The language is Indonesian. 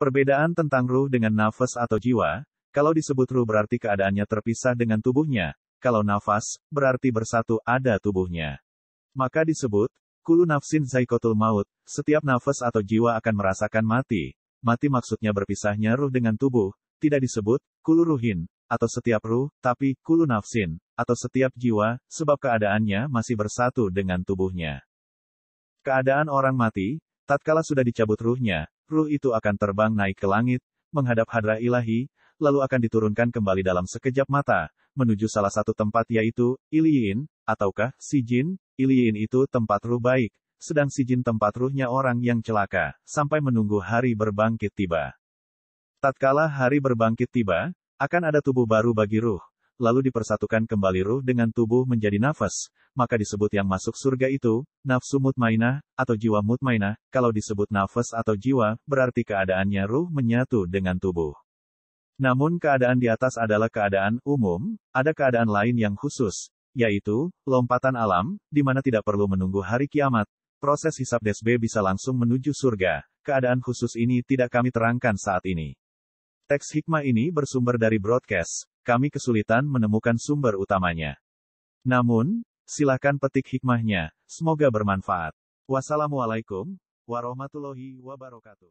Perbedaan tentang ruh dengan nafas atau jiwa, kalau disebut ruh berarti keadaannya terpisah dengan tubuhnya, kalau nafas, berarti bersatu ada tubuhnya. Maka disebut, kulu nafsin zaikotul maut, setiap nafas atau jiwa akan merasakan mati. Mati maksudnya berpisahnya ruh dengan tubuh, tidak disebut, kulu ruhin, atau setiap ruh, tapi, kulu nafsin, atau setiap jiwa, sebab keadaannya masih bersatu dengan tubuhnya. Keadaan orang mati, tatkala sudah dicabut ruhnya, ruh itu akan terbang naik ke langit, menghadap hadrah ilahi, lalu akan diturunkan kembali dalam sekejap mata, menuju salah satu tempat yaitu, Iliin, ataukah, Sijin, Iliin itu tempat ruh baik, sedang Sijin tempat ruhnya orang yang celaka, sampai menunggu hari berbangkit tiba. Tatkala hari berbangkit tiba, akan ada tubuh baru bagi ruh, lalu dipersatukan kembali ruh dengan tubuh menjadi nafas, maka disebut yang masuk surga itu, nafsu mutmainah, atau jiwa mutmainah, kalau disebut nafas atau jiwa, berarti keadaannya ruh menyatu dengan tubuh. Namun keadaan di atas adalah keadaan umum, ada keadaan lain yang khusus, yaitu lompatan alam, di mana tidak perlu menunggu hari kiamat. Proses hisab desbe bisa langsung menuju surga. Keadaan khusus ini tidak kami terangkan saat ini. Teks hikmah ini bersumber dari broadcast. Kami kesulitan menemukan sumber utamanya. Namun, Silakan petik hikmahnya. Semoga bermanfaat. Wassalamualaikum warahmatullahi wabarakatuh.